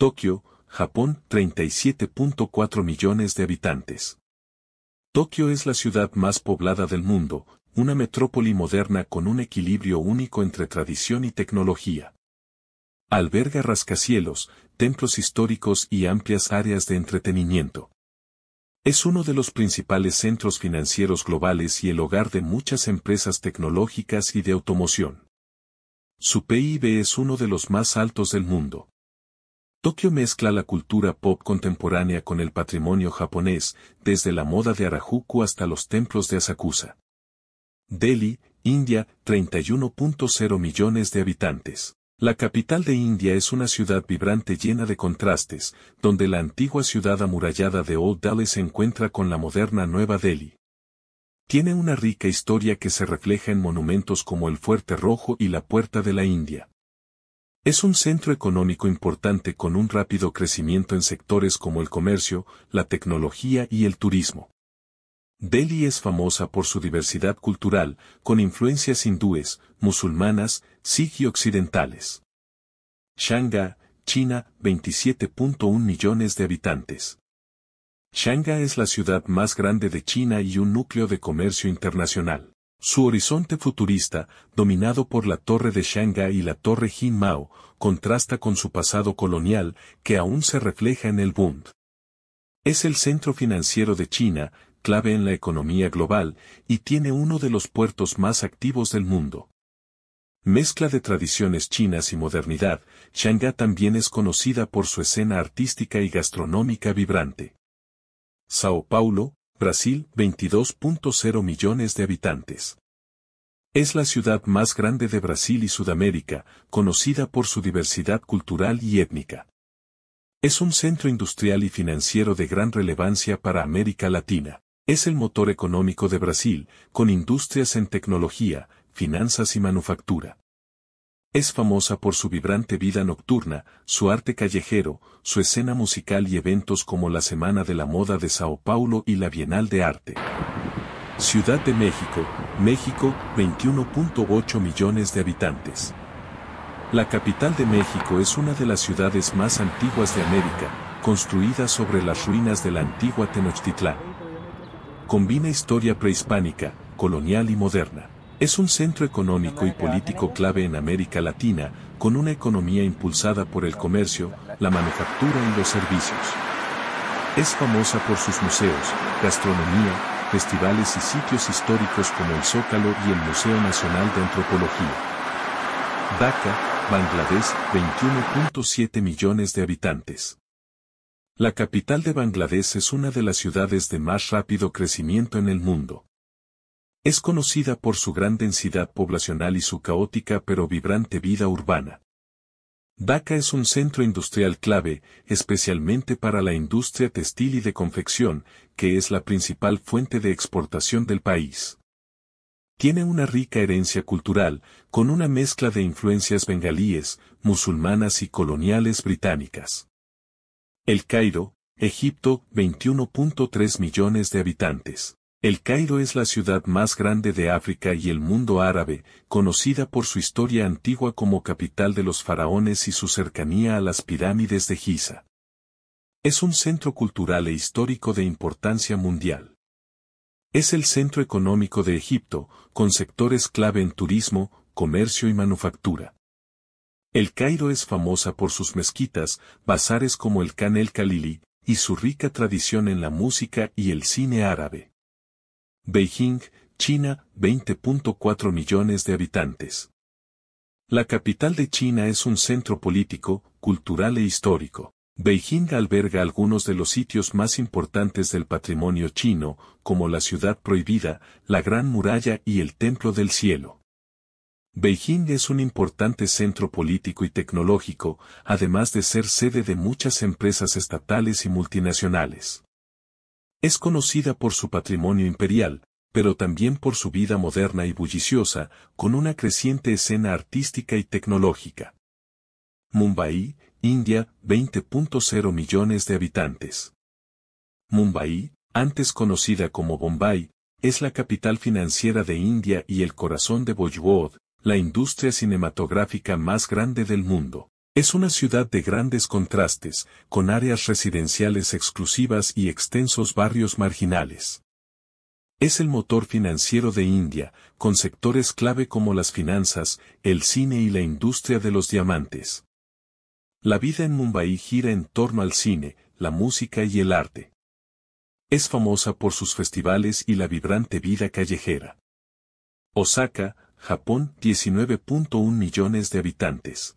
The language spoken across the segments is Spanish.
Tokio, Japón, 37.4 millones de habitantes. Tokio es la ciudad más poblada del mundo, una metrópoli moderna con un equilibrio único entre tradición y tecnología. Alberga rascacielos, templos históricos y amplias áreas de entretenimiento. Es uno de los principales centros financieros globales y el hogar de muchas empresas tecnológicas y de automoción. Su PIB es uno de los más altos del mundo, Tokio mezcla la cultura pop contemporánea con el patrimonio japonés, desde la moda de Arajuku hasta los templos de Asakusa. Delhi, India, 31.0 millones de habitantes. La capital de India es una ciudad vibrante llena de contrastes, donde la antigua ciudad amurallada de Old Delhi se encuentra con la moderna Nueva Delhi. Tiene una rica historia que se refleja en monumentos como el Fuerte Rojo y la Puerta de la India. Es un centro económico importante con un rápido crecimiento en sectores como el comercio, la tecnología y el turismo. Delhi es famosa por su diversidad cultural, con influencias hindúes, musulmanas, sikh y occidentales. Shanga, China, 27.1 millones de habitantes. Shanga es la ciudad más grande de China y un núcleo de comercio internacional. Su horizonte futurista, dominado por la Torre de Shanghai y la Torre Jin Mao, contrasta con su pasado colonial, que aún se refleja en el Bund. Es el centro financiero de China, clave en la economía global, y tiene uno de los puertos más activos del mundo. Mezcla de tradiciones chinas y modernidad, Shanghái también es conocida por su escena artística y gastronómica vibrante. Sao Paulo, Brasil, 22.0 millones de habitantes. Es la ciudad más grande de Brasil y Sudamérica, conocida por su diversidad cultural y étnica. Es un centro industrial y financiero de gran relevancia para América Latina. Es el motor económico de Brasil, con industrias en tecnología, finanzas y manufactura. Es famosa por su vibrante vida nocturna, su arte callejero, su escena musical y eventos como la Semana de la Moda de Sao Paulo y la Bienal de Arte. Ciudad de México, México, 21.8 millones de habitantes. La capital de México es una de las ciudades más antiguas de América, construida sobre las ruinas de la antigua Tenochtitlán. Combina historia prehispánica, colonial y moderna. Es un centro económico y político clave en América Latina, con una economía impulsada por el comercio, la manufactura y los servicios. Es famosa por sus museos, gastronomía, festivales y sitios históricos como el Zócalo y el Museo Nacional de Antropología. Dhaka, Bangladesh, 21.7 millones de habitantes. La capital de Bangladesh es una de las ciudades de más rápido crecimiento en el mundo. Es conocida por su gran densidad poblacional y su caótica pero vibrante vida urbana. Dhaka es un centro industrial clave, especialmente para la industria textil y de confección, que es la principal fuente de exportación del país. Tiene una rica herencia cultural, con una mezcla de influencias bengalíes, musulmanas y coloniales británicas. El Cairo, Egipto, 21.3 millones de habitantes. El Cairo es la ciudad más grande de África y el mundo árabe, conocida por su historia antigua como capital de los faraones y su cercanía a las pirámides de Giza. Es un centro cultural e histórico de importancia mundial. Es el centro económico de Egipto, con sectores clave en turismo, comercio y manufactura. El Cairo es famosa por sus mezquitas, bazares como el Khan el Khalili, y su rica tradición en la música y el cine árabe. Beijing, China, 20.4 millones de habitantes. La capital de China es un centro político, cultural e histórico. Beijing alberga algunos de los sitios más importantes del patrimonio chino, como la ciudad prohibida, la Gran Muralla y el Templo del Cielo. Beijing es un importante centro político y tecnológico, además de ser sede de muchas empresas estatales y multinacionales. Es conocida por su patrimonio imperial, pero también por su vida moderna y bulliciosa, con una creciente escena artística y tecnológica. Mumbai, India, 20.0 millones de habitantes. Mumbai, antes conocida como Bombay, es la capital financiera de India y el corazón de Bollywood, la industria cinematográfica más grande del mundo. Es una ciudad de grandes contrastes, con áreas residenciales exclusivas y extensos barrios marginales. Es el motor financiero de India, con sectores clave como las finanzas, el cine y la industria de los diamantes. La vida en Mumbai gira en torno al cine, la música y el arte. Es famosa por sus festivales y la vibrante vida callejera. Osaka, Japón, 19.1 millones de habitantes.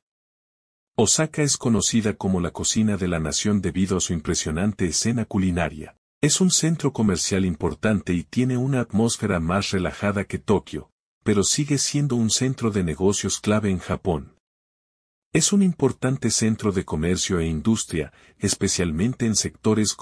Osaka es conocida como la cocina de la nación debido a su impresionante escena culinaria. Es un centro comercial importante y tiene una atmósfera más relajada que Tokio, pero sigue siendo un centro de negocios clave en Japón. Es un importante centro de comercio e industria, especialmente en sectores como